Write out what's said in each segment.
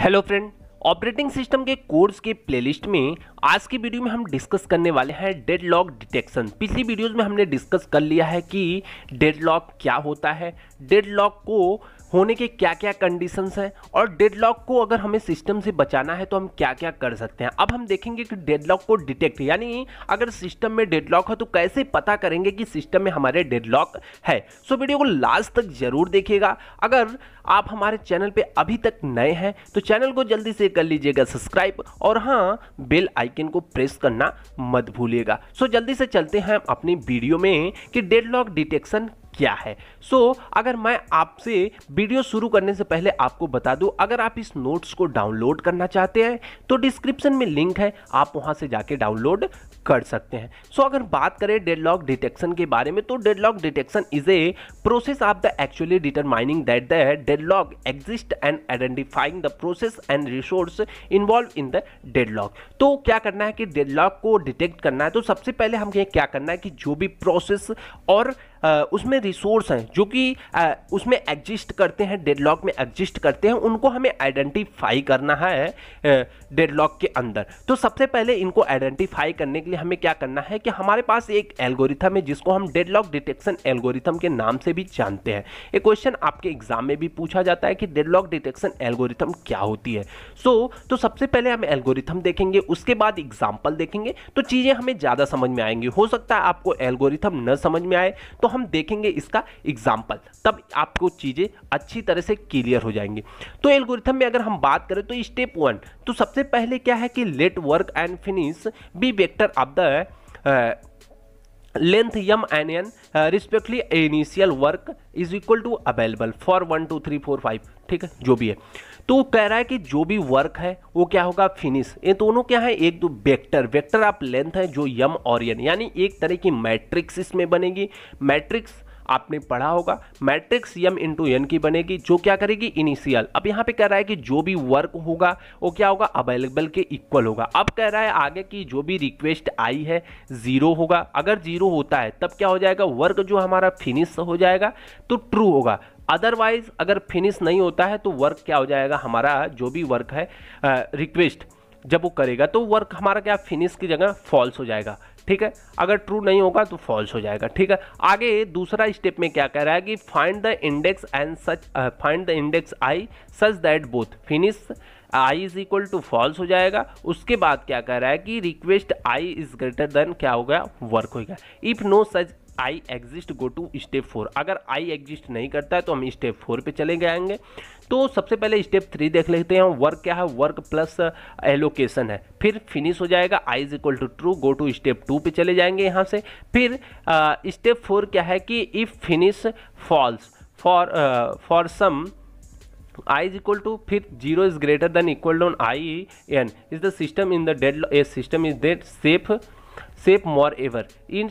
hello friend operating system के course के playlist में आज की वीडियो में हम डिस्कस करने वाले हैं डेड लॉक डिटेक्शन पिछली वीडियोस में हमने डिस्कस कर लिया है कि डेड लॉक क्या होता है डेड लॉक को होने के क्या क्या कंडीशंस हैं और डेडलॉक को अगर हमें सिस्टम से बचाना है तो हम क्या क्या कर सकते हैं अब हम देखेंगे कि डेडलॉक को डिटेक्ट यानी अगर सिस्टम में डेडलॉक है तो कैसे पता करेंगे कि सिस्टम में हमारे डेडलॉक है सो वीडियो को लास्ट तक जरूर देखिएगा अगर आप हमारे चैनल पर अभी तक नए हैं तो चैनल को जल्दी से कर लीजिएगा सब्सक्राइब और हाँ बेल आइकन को प्रेस करना मत भूलिएगा सो जल्दी से चलते हैं अपनी वीडियो में कि डेडलॉक डिटेक्शन क्या है सो so, अगर मैं आपसे वीडियो शुरू करने से पहले आपको बता दूं अगर आप इस नोट्स को डाउनलोड करना चाहते हैं तो डिस्क्रिप्शन में लिंक है आप वहां से जाके डाउनलोड कर सकते हैं सो so, अगर बात करें डेडलॉक डिटेक्शन के बारे में तो deadlock detection is a process of the actually determining that the lock exist and identifying the process and resource involve in the deadlock तो क्या करना है कि लॉक को डिटेक्ट करना है तो सबसे पहले हमें क्या करना है कि जो भी प्रोसेस और उसमें रिसोर्स हैं जो कि उसमें एग्जिस्ट करते हैं डेडलॉक में एग्जिस्ट करते हैं उनको हमें आइडेंटिफाई करना है डेडलॉक के अंदर तो सबसे पहले इनको आइडेंटिफाई करने के लिए हमें क्या करना है कि हमारे पास एक एल्गोरिथम है जिसको हम डेडलॉक डिटेक्शन एल्गोरिथम के नाम से भी जानते हैं ये क्वेश्चन आपके एग्जाम में भी पूछा जाता है कि डेडलॉक डिटेक्शन एल्गोरिथम क्या होती है सो so, तो सबसे पहले हम एल्गोरिथम देखेंगे उसके बाद एग्जाम्पल देखेंगे तो चीज़ें हमें ज़्यादा समझ में आएंगी हो सकता है आपको एल्गोरिथम न समझ में आए तो हम देखेंगे इसका एग्जाम्पल तब आपको चीज़ें अच्छी तरह से क्लियर हो जाएंगी तो एल्गोरिथम में अगर हम बात करें तो स्टेप वन तो सबसे पहले क्या है कि let work and finish be vector of the length M and N respectively initial work is equal to available for one two three four five ठीक है जो भी है तो कह रहा है कि जो भी वर्क है वो क्या होगा फिनिश ये दोनों क्या है एक दो वेक्टर वेक्टर आप लेंथ है जो यम और यानी एक तरह की मैट्रिक्स इसमें बनेगी मैट्रिक्स आपने पढ़ा होगा मैट्रिक्स यम इंटू एन की बनेगी जो क्या करेगी इनिशियल अब यहाँ पे कह रहा है कि जो भी वर्क होगा वो क्या होगा अवेलेबल के इक्वल होगा अब कह रहा है आगे की जो भी रिक्वेस्ट आई है जीरो होगा अगर जीरो होता है तब क्या हो जाएगा वर्क जो हमारा फिनिश हो जाएगा तो ट्रू होगा अदरवाइज अगर फिनिश नहीं होता है तो वर्क क्या हो जाएगा हमारा जो भी वर्क है रिक्वेस्ट uh, जब वो करेगा तो वर्क हमारा क्या फिनिश की जगह फॉल्स हो जाएगा ठीक है अगर ट्रू नहीं होगा तो फॉल्स हो जाएगा ठीक है आगे दूसरा स्टेप में क्या कह रहा है कि find the index and such find the index I such that both finish I is equal to false हो जाएगा उसके बाद क्या कह रहा है कि request I is greater than क्या हो गया वर्क हो गया if no such I exist go to step four अगर आई एग्जिस्ट नहीं करता है तो हम स्टेप फोर पे चले जाएंगे तो सबसे पहले स्टेप थ्री देख लेते हैं वर्क क्या है वर्क प्लस एलोकेशन है फिर फिनिश हो जाएगा I is equal to true go to step two पे चले जाएंगे यहाँ से फिर स्टेप uh, फोर क्या है कि if finish false for for some I is equal to फिर zero is greater than equal to I N is the system in the dead a system is that safe state moreover in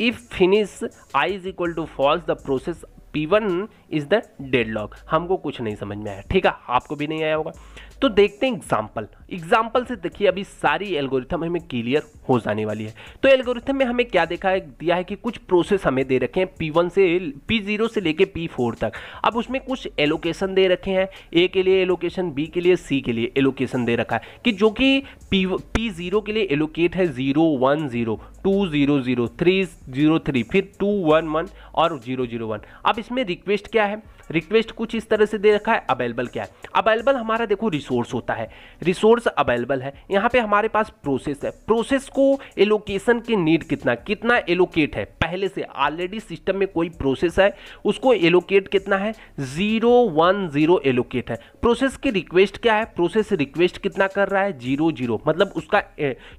if finish I is equal to false the process P one is the dead lock हमको कुछ नहीं समझ में आया ठीक है आपको भी नहीं आया होगा तो देखते हैं एग्जाम्पल एग्जाम्पल से देखिए अभी सारी एल्गोरिथम हमें क्लियर हो जाने वाली है तो एल्गोरिथम में हमें क्या देखा है दिया है कि कुछ प्रोसेस हमें दे रखे हैं पी वन से पी जीरो से लेके पी फोर तक अब उसमें कुछ एलोकेशन दे रखे हैं ए के लिए एलोकेशन बी के लिए सी के लिए एलोकेशन दे रखा है कि जो कि पी पी जीरो के लिए एलोकेट है zero one zero two zero zero three zero three फिर टू वन वन और जीरो जीरो वन अब इसमें रिक्वेस्ट क्या है रिक्वेस्ट कुछ इस तरह से दे रखा है अवेलेबल क्या है अवेलेबल हमारा देखो रिसोर्स होता है रिसोर्स अवेलेबल है यहाँ पे हमारे पास प्रोसेस है प्रोसेस को एलोकेशन की नीड कितना कितना एलोकेट है पहले से ऑलरेडी सिस्टम में कोई प्रोसेस है उसको एलोकेट कितना है जीरो वन जीरो एलोकेट है प्रोसेस की रिक्वेस्ट क्या है प्रोसेस रिक्वेस्ट कितना कर रहा है जीरो जीरो मतलब उसका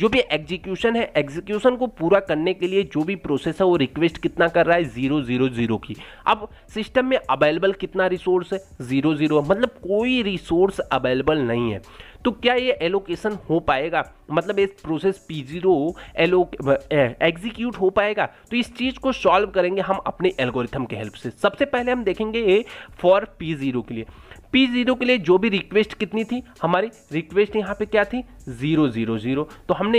जो भी एग्जीक्यूशन है एग्जीक्यूशन को पूरा करने के लिए जो भी प्रोसेस है वो रिक्वेस्ट कितना कर रहा है जीरो जीरो जीरो की अब सिस्टम में अवेलेबल टोटल कितना रिसोर्स है ज़ीरो ज़ीरो मतलब कोई रिसोर्स अवेलेबल नहीं है तो क्या ये एलोकेशन हो पाएगा मतलब इस प्रोसेस पी जीरो एग्जीक्यूट हो पाएगा तो इस चीज़ को सॉल्व करेंगे हम अपने एल्गोरिथम के हेल्प से सबसे पहले हम देखेंगे फॉर पी जीरो के लिए पी जीरो के लिए जो भी रिक्वेस्ट कितनी थी हमारी रिक्वेस्ट यहाँ पे क्या थी ज़ीरो ज़ीरो ज़ीरो तो हमने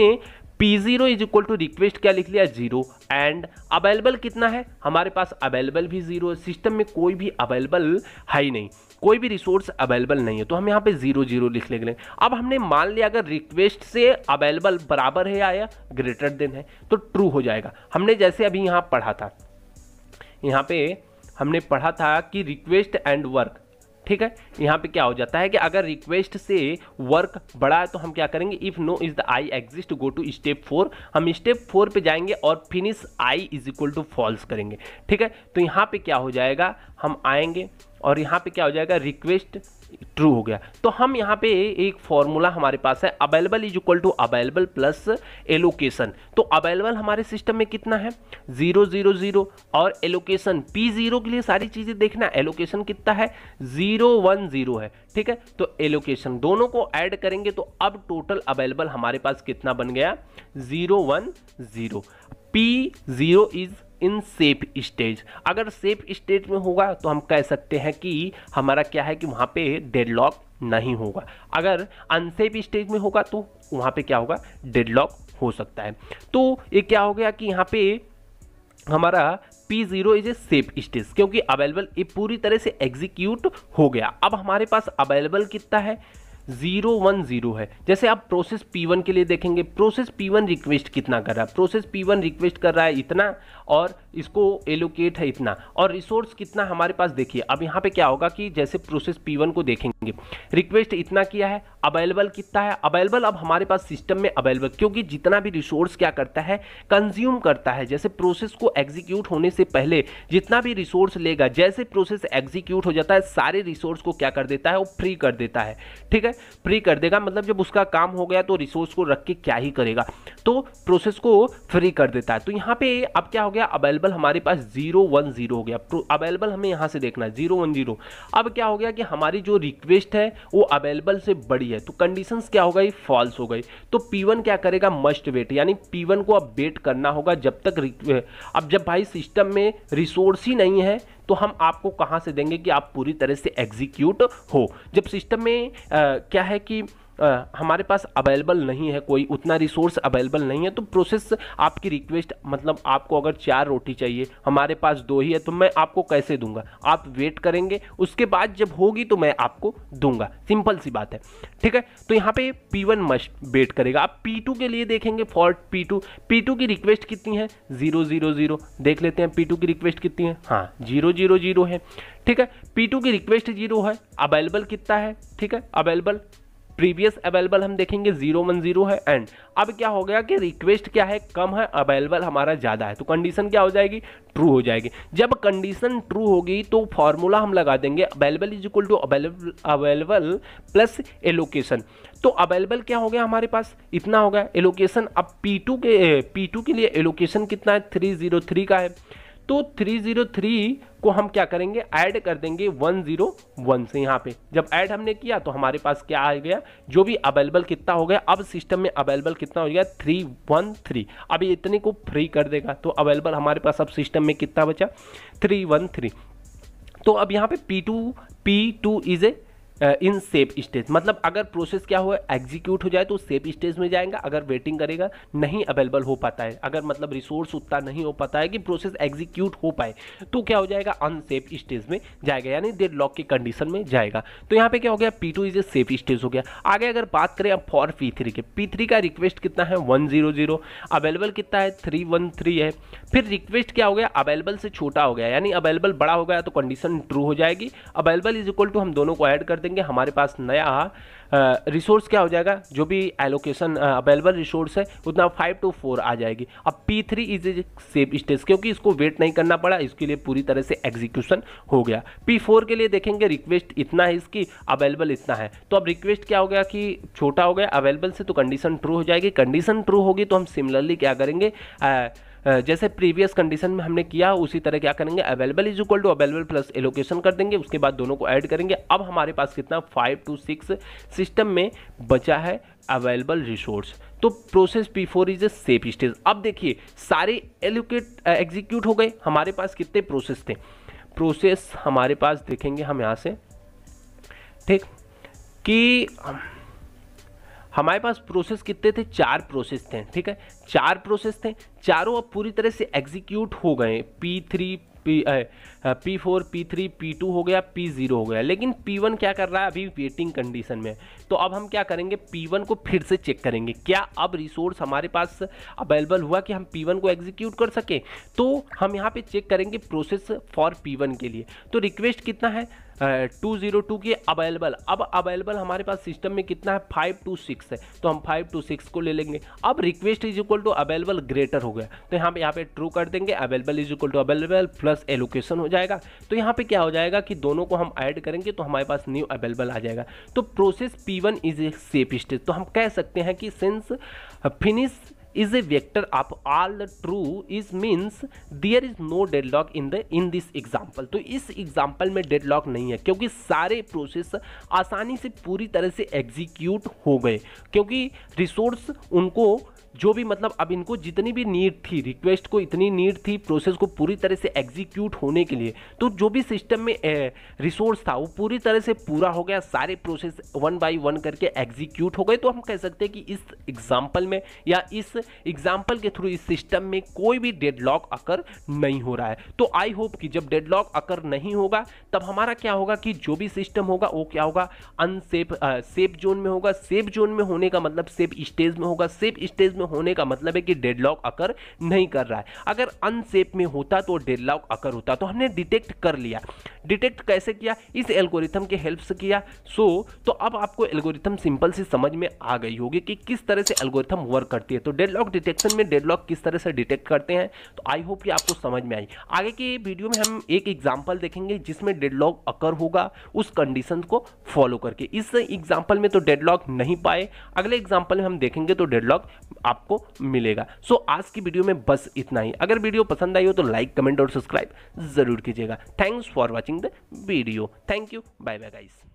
P zero is equal to request क्या लिख लिया जीरो एंड अवेलेबल कितना है हमारे पास अवेलेबल भी जीरो है सिस्टम में कोई भी अवेलेबल है ही नहीं कोई भी रिसोर्स अवेलेबल नहीं है तो हम यहाँ पे जीरो जीरो लिख लेंगे अब हमने मान लिया अगर रिक्वेस्ट से अवेलेबल बराबर है या ग्रेटर देन है तो ट्रू हो जाएगा हमने जैसे अभी यहाँ पढ़ा था यहाँ पे हमने पढ़ा था कि रिक्वेस्ट एंड वर्क ठीक है यहाँ पे क्या हो जाता है कि अगर रिक्वेस्ट से वर्क बड़ा है तो हम क्या करेंगे if no is the I exist go to step four हम स्टेप फोर पे जाएंगे और finish I is equal to false करेंगे ठीक है तो यहाँ पे क्या हो जाएगा हम आएंगे और यहाँ पे क्या हो जाएगा रिक्वेस्ट ट्रू हो गया तो हम यहाँ पे एक फॉर्मूला हमारे पास है available is equal to available plus allocation तो अवेलेबल हमारे सिस्टम में कितना है जीरो जीरो जीरो और एलोकेशन पी जीरो के लिए सारी चीज़ें देखना एलोकेशन कितना है जीरो वन जीरो है ठीक है तो एलोकेशन दोनों को ऐड करेंगे तो अब टोटल अवेलेबल हमारे पास कितना बन गया zero one zero P zero is in safe stage अगर सेफ स्टेज में होगा तो हम कह सकते हैं कि हमारा क्या है कि वहाँ पे डेडलॉक नहीं होगा अगर अनसेफ स्टेज में होगा तो वहाँ पे क्या होगा डेडलॉक हो सकता है तो ये क्या हो गया कि यहाँ पे हमारा P zero is a safe stage क्योंकि अवेलेबल ये पूरी तरह से एग्जीक्यूट हो गया अब हमारे पास अवेलेबल कितना है जीरो वन जीरो है जैसे आप प्रोसेस पी वन के लिए देखेंगे प्रोसेस पी वन रिक्वेस्ट कितना कर रहा है प्रोसेस पी वन रिक्वेस्ट कर रहा है इतना और इसको एलोकेट है इतना और रिसोर्स कितना हमारे पास देखिए अब यहाँ पे क्या होगा कि जैसे प्रोसेस पी वन को देखेंगे रिक्वेस्ट इतना किया है अवेलेबल कितना है अवेलेबल अब हमारे पास सिस्टम में अवेलेबल क्योंकि जितना भी रिसोर्स क्या करता है कंज्यूम करता है जैसे प्रोसेस को एग्जीक्यूट होने से पहले जितना भी रिसोर्स लेगा जैसे प्रोसेस एग्जीक्यूट हो जाता है सारे रिसोर्स को क्या कर देता है वो फ्री कर देता है ठीक है फ्री कर देगा मतलब जब उसका काम हो गया तो रिसोर्स को रख के क्या ही करेगा तो प्रोसेस को फ्री कर देता है तो यहाँ पे अब क्या हो गया अवेलेबल हमारे पास जीरो वन जीरो हो गया अवेलेबल हमें यहाँ से देखना है जीरो वन जीरो अब क्या हो गया कि हमारी जो रिक्वेस्ट है वो अवेलेबल से बड़ी है तो कंडीशन क्या हो गई फॉल्स हो गई तो पी क्या करेगा मस्ट वेट यानी पी को अब वेट करना होगा जब तक अब जब भाई सिस्टम में रिसोर्स ही नहीं है तो हम आपको कहाँ से देंगे कि आप पूरी तरह से एग्जीक्यूट हो जब सिस्टम में आ, क्या है कि आ, हमारे पास अवेलेबल नहीं है कोई उतना रिसोर्स अवेलेबल नहीं है तो प्रोसेस आपकी रिक्वेस्ट मतलब आपको अगर चार रोटी चाहिए हमारे पास दो ही है तो मैं आपको कैसे दूंगा आप वेट करेंगे उसके बाद जब होगी तो मैं आपको दूंगा सिंपल सी बात है ठीक है तो यहाँ पे पी वन मस्ट वेट करेगा आप पी टू के लिए देखेंगे for P two P two की रिक्वेस्ट कितनी है ज़ीरो ज़ीरो ज़ीरो देख लेते हैं पी टू की रिक्वेस्ट कितनी है हाँ जीरो जीरो जीरो है ठीक है पी टू की रिक्वेस्ट जीरो है अवेलेबल कितना है ठीक है अवेलेबल प्रीवियस अवेलेबल हम देखेंगे जीरो वन जीरो है एंड अब क्या हो गया कि रिक्वेस्ट क्या है कम है अवेलेबल हमारा ज़्यादा है तो कंडीशन क्या हो जाएगी ट्रू हो जाएगी जब कंडीशन ट्रू होगी तो फार्मूला हम लगा देंगे available is equal to available available plus allocation तो अवेलेबल क्या हो गया हमारे पास इतना हो गया एलोकेशन अब पी टू के पी टू के लिए एलोकेशन कितना है थ्री जीरो थ्री का है तो 303 को हम क्या करेंगे ऐड कर देंगे 101 से यहाँ पे जब ऐड हमने किया तो हमारे पास क्या आ गया जो भी अवेलेबल कितना हो गया अब सिस्टम में अवेलेबल कितना हो गया 313 अब इतने को फ्री कर देगा तो अवेलेबल हमारे पास अब सिस्टम में कितना बचा 313 तो अब यहाँ पे P2 P2 is a in safe stage मतलब अगर प्रोसेस क्या हुआ एग्जीक्यूट हो जाए तो सेफ स्टेज में जाएगा अगर वेटिंग करेगा नहीं अवेलेबल हो पाता है अगर मतलब रिसोर्स उतना नहीं हो पाता है कि प्रोसेस एग्जीक्यूट हो पाए तो क्या हो जाएगा अनसेफ स्टेज में जाएगा यानी डेड लॉक की कंडीशन में जाएगा तो यहाँ पे क्या हो गया P two is a safe stage हो गया आगे अगर बात करें अब फॉर पी थ्री के पी थ्री का रिक्वेस्ट कितना है वन जीरो जीरो अवेलेबल कितना है थ्री वन थ्री है फिर रिक्वेस्ट क्या हो गया अवेलेबल से छोटा हो गया यानी अवेलेबल बड़ा हो गया तो कंडीशन ट्रू हो जाएगी अवेलेबल इज इक्वल टू हम दोनों को ऐड कर देंगे करेंगे हमारे पास नया रिसोर्स क्या हो जाएगा जो भी एलोकेशन अवेलेबल रिसोर्स है उतना फाइव टू फोर आ जाएगी अब P three is is safe stage क्योंकि इसको वेट नहीं करना पड़ा इसके लिए पूरी तरह से एग्जीक्यूशन हो गया पी फोर के लिए देखेंगे रिक्वेस्ट इतना है इसकी अवेलेबल इतना है तो अब रिक्वेस्ट क्या हो गया कि छोटा हो गया अवेलेबल से तो कंडीशन ट्रू हो जाएगी कंडीशन ट्रू होगी तो हम सिमिलरली क्या करेंगे आ, जैसे प्रीवियस कंडीशन में हमने किया उसी तरह क्या करेंगे available is equal to available plus allocation कर देंगे उसके बाद दोनों को ऐड करेंगे अब हमारे पास कितना फाइव टू सिक्स सिस्टम में बचा है अवेलेबल रिसोर्स तो process P four is a safe stage अब देखिए सारे एलोकेट एग्जीक्यूट हो गए हमारे पास कितने प्रोसेस थे प्रोसेस हमारे पास देखेंगे हम यहाँ से ठीक कि हमारे पास प्रोसेस कितने थे चार प्रोसेस थे ठीक है चार प्रोसेस थे चारों अब पूरी तरह से एग्जीक्यूट हो गए P three P P four P three P two हो गया पी ज़ीरो हो गया लेकिन पी वन क्या कर रहा है अभी वेटिंग कंडीशन में तो अब हम क्या करेंगे पी वन को फिर से चेक करेंगे क्या अब रिसोर्स हमारे पास अवेलेबल हुआ कि हम पी वन को एग्जीक्यूट कर सकें तो हम यहाँ पे चेक करेंगे प्रोसेस फॉर पी वन के लिए तो रिक्वेस्ट कितना है टू जीरो टू की अवेलेबल अब अवेलेबल हमारे पास सिस्टम में कितना है फाइव टू सिक्स है तो हम फाइव टू सिक्स को ले लेंगे अब request is equal to available greater हो गया तो यहाँ पे यहाँ पे ट्रू कर देंगे available is equal to available plus allocation हो जाएगा तो यहाँ पे क्या हो जाएगा कि दोनों को हम ऐड करेंगे तो हमारे पास न्यू अवेलेबल आ जाएगा तो process P one is a safe stage तो हम कह सकते हैं कि since finish is a vector of all true is means there is no dead lock in the in this example तो इस एग्जाम्पल में डेड लॉक नहीं है क्योंकि सारे प्रोसेस आसानी से पूरी तरह से एग्जीक्यूट हो गए क्योंकि रिसोर्स उनको जो भी मतलब अब इनको जितनी भी नीड थी रिक्वेस्ट को इतनी नीड थी प्रोसेस को पूरी तरह से एग्जीक्यूट होने के लिए तो जो भी सिस्टम में रिसोर्स था वो पूरी तरह से पूरा हो गया सारे प्रोसेस वन बाई वन करके एग्जीक्यूट हो गए तो हम कह सकते हैं कि इस एग्जाम्पल में या इस एग्जाम्पल के थ्रू इस सिस्टम में कोई भी डेडलॉक अकर नहीं हो रहा है तो आई होप कि जब डेड लॉक अकर नहीं होगा तब हमारा क्या होगा कि जो भी सिस्टम होगा वो क्या होगा अनसेफ सेफ जोन में होगा सेफ जोन में होने का मतलब सेफ स्टेज में होगा सेफ स्टेज में में होने का मतलब है कि डेडलॉक अकर नहीं कर रहा है अगर अनसेप में होता तो डेडलॉक अकर होता तो हमने डिटेक्ट कर लिया डिटेक्ट कैसे किया इस एल्गोरिथम के हेल्प से किया सो so, तो अब आपको एल्गोरिथम सिंपल सी समझ में आ गई होगी कि किस तरह से एल्गोरिथम वर्क करती है तो डेडलॉक डिटेक्शन में डेडलॉक किस तरह से डिटेक्ट करते हैं तो आई होप कि आपको समझ में आई आगे की वीडियो में हम एक एग्जाम्पल देखेंगे जिसमें डेडलॉक अकर होगा उस कंडीशन को फॉलो करके इस एग्जाम्पल में तो डेडलॉक नहीं पाए अगले एग्जाम्पल में हम देखेंगे तो डेडलॉक आपको मिलेगा सो so, आज की वीडियो में बस इतना ही अगर वीडियो पसंद आई हो तो लाइक कमेंट और सब्सक्राइब ज़रूर कीजिएगा thanks for watching the video thank you bye bye guys